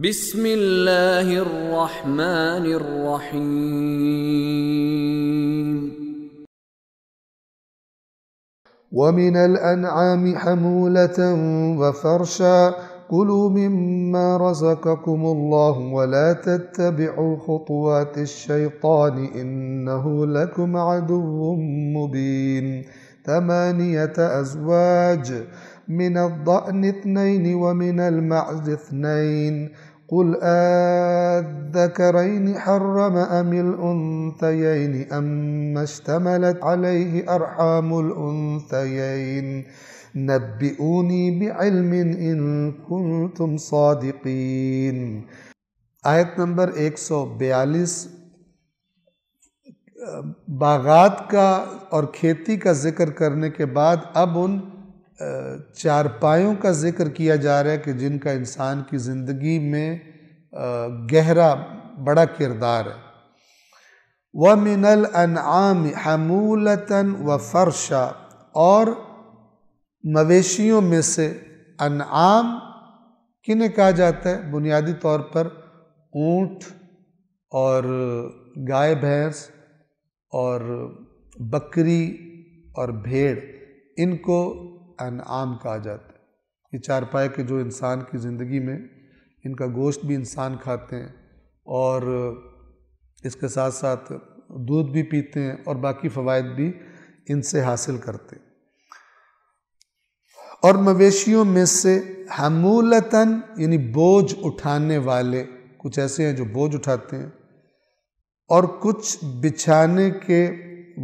بسم الله الرحمن الرحيم ومن الأنعام حمولة وفرشا كلوا مما رزقكم الله ولا تتبعوا خطوات الشيطان إنه لكم عدو مبين ثمانية أزواج ۖ من الضأن اثنين ومن المعز اثنين قل أذكرين حرم أم الأنثيين أما اشتملت عليه أرحام الأنثيين نبئوني بعلم إن كنتم صادقين آية نمبر 142 باغات کا اور کھیتی کا ذکر کرنے کے بعد اب ان چارپائیوں کا ذکر کیا جا رہا ہے کہ جن کا انسان کی زندگی میں گہرا بڑا کردار ہے وَمِنَ من حَمُولَةً حمولتاً و اور مویشیوں میں سے انعام کنہیں کہا جاتا ہے بنیادی طور پر اونٹ اور گائے بھینس اور بکری اور بھیڑ ان کو انعام کہا جاتا ہے چار پائے کے جو انسان کی زندگی میں ان کا گوشت بھی انسان کھاتے ہیں اور اس کے ساتھ ساتھ دودھ بھی پیتے ہیں اور باقی فوائد بھی ان سے حاصل کرتے ہیں اور مویشیوں میں سے حمولتاً یعنی بوجھ اٹھانے والے کچھ ایسے ہیں جو بوجھ اٹھاتے ہیں اور کچھ بچھانے کے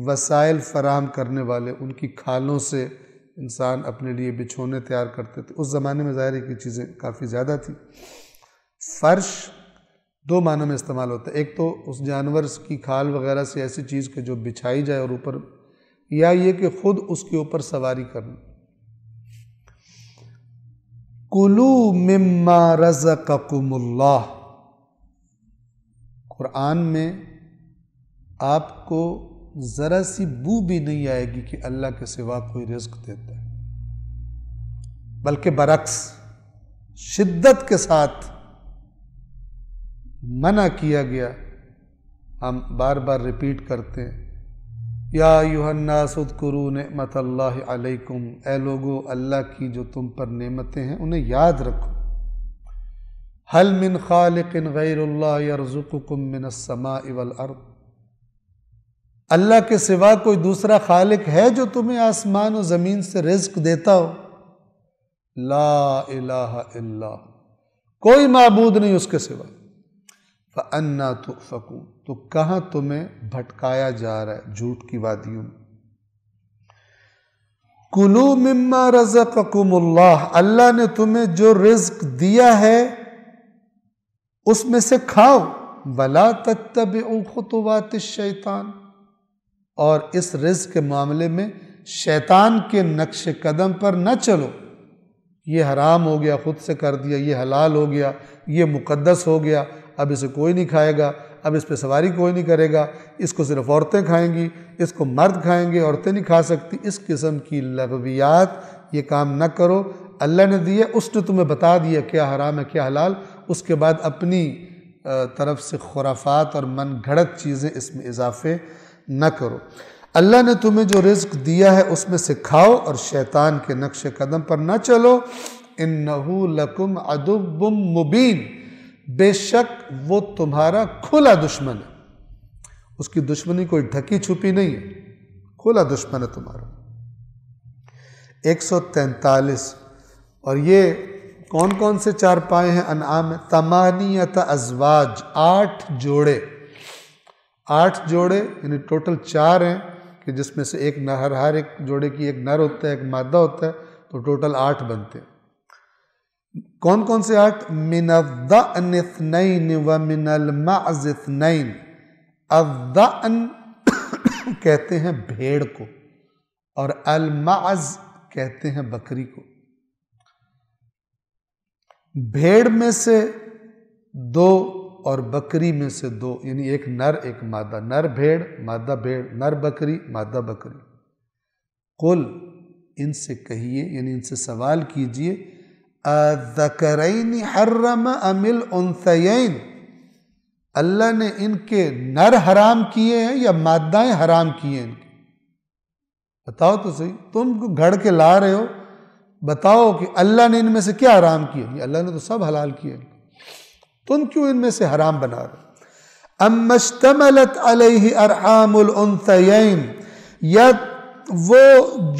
وسائل فراہم کرنے والے ان کی کھالوں سے انسان اپنے لیے بچھونے تیار کرتے تھے اس زمانے میں ظاہر ہے کہ چیزیں کافی زیادہ تھی فرش دو معنی میں استعمال ہوتا ہے ایک تو اس جانور کی کھال وغیرہ سے ایسی چیز کے جو بچھائی جائے اور اوپر یا یہ کہ خود اس کے اوپر سواری کرنا کلو مما رز ککم اللہ قرآن میں آپ کو ذرا سی بو بھی نہیں آئے گی کہ اللہ کے سوا کوئی رزق دیتا ہے بلکہ برعکس شدت کے ساتھ منع کیا گیا ہم بار بار ریپیٹ کرتے ہیں یا یوحنا سد کرو نعمت اللہ علیکم اے لوگو اللہ کی جو تم پر نعمتیں ہیں انہیں یاد رکھو حل من خالق غیر اللہ من السماء والارض اللہ کے سوا کوئی دوسرا خالق ہے جو تمہیں آسمان و زمین سے رزق دیتا ہو لا الہ اللہ کوئی معبود نہیں اس کے سوا تو فکو تو کہاں تمہیں بھٹکایا جا رہا ہے جھوٹ کی وادیوں میں کلو مما رزقکم اللہ اللہ نے تمہیں جو رزق دیا ہے اس میں سے کھاؤ بلا تتبعوا خطوات الشیطان اور اس رزق کے معاملے میں شیطان کے نقش قدم پر نہ چلو یہ حرام ہو گیا خود سے کر دیا یہ حلال ہو گیا یہ مقدس ہو گیا اب اسے کوئی نہیں کھائے گا اب اس پہ سواری کوئی نہیں کرے گا اس کو صرف عورتیں کھائیں گی اس کو مرد کھائیں گے عورتیں نہیں کھا سکتی اس قسم کی لغویات یہ کام نہ کرو اللہ نے دیا اس نے تمہیں بتا دیا کیا حرام ہے کیا حلال اس کے بعد اپنی طرف سے خرافات اور من گھڑت چیزیں اس میں اضافے نہ کرو اللہ نے تمہیں جو رزق دیا ہے اس میں سے کھاؤ اور شیطان کے نقش قدم پر نہ چلو انہو لکم عدب مبین بے شک وہ تمہارا کھلا دشمن ہے اس کی دشمنی کوئی ڈھکی چھپی نہیں ہے کھلا دشمن ہے تمہارا ایک سو تینتالیس اور یہ کون کون سے چار پائے ہیں انعام تمانیت ازواج آٹھ جوڑے آٹھ جوڑے یعنی ٹوٹل چار ہیں کہ جس میں سے ایک نر ہر ایک جوڑے کی ایک نر ہوتا ہے ایک مادہ ہوتا ہے تو ٹوٹل آٹھ بنتے ہیں کون کون سے آٹھ من اثنین اثنین المعز کہتے ہیں بھیڑ کو اور المعز کہتے ہیں بکری کو بھیڑ میں سے دو اور بکری میں سے دو یعنی ایک نر ایک مادہ نر بھیڑ مادہ بھیڑ نر بکری مادہ بکری قل ان سے کہیے یعنی ان سے سوال کیجئے أُنْثَيَيْنِ اللہ نے ان کے نر حرام کیے ہیں یا حرام کیے ہیں بتاؤ تو صحیح تم گھڑ کے لا رہے ہو بتاؤ کہ اللہ نے ان میں سے کیا حرام کیا اللہ نے تو سب حلال کیا تم کیوں ان میں سے حرام بنا رہے یا وہ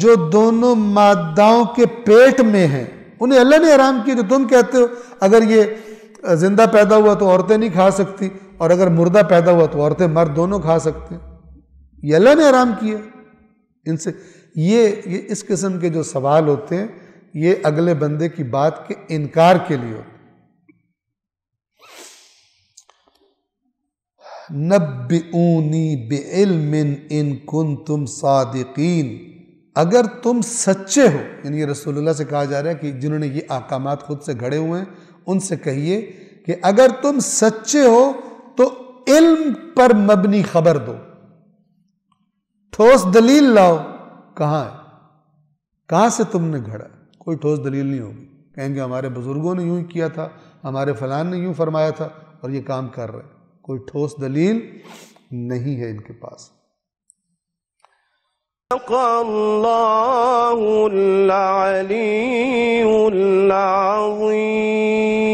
جو دونوں ماداؤں کے پیٹ میں ہیں انہیں اللہ نے حرام کیا جو تم کہتے ہو اگر یہ زندہ پیدا ہوا تو عورتیں نہیں کھا سکتی اور اگر مردہ پیدا ہوا تو عورتیں مرد دونوں کھا سکتے ہیں یہ اللہ نے حرام کیا ان سے یہ یہ اس قسم کے جو سوال ہوتے ہیں یہ اگلے بندے کی بات کے انکار کے لیے ہوتے ہیں نب بے علم ان کن تم صادقین اگر تم سچے ہو یعنی یہ رسول اللہ سے کہا جا رہا ہے کہ جنہوں نے یہ احکامات خود سے گھڑے ہوئے ہیں ان سے کہیے کہ اگر تم سچے ہو تو علم پر مبنی خبر دو ٹھوس دلیل لاؤ کہاں ہے کہاں سے تم نے گھڑا کوئی ٹھوس دلیل نہیں ہوگی کہیں گے ہمارے بزرگوں نے یوں ہی کیا تھا ہمارے فلان نے یوں فرمایا تھا اور یہ کام کر رہے کوئی ٹھوس دلیل نہیں ہے ان کے پاس اللہ العلی العظیم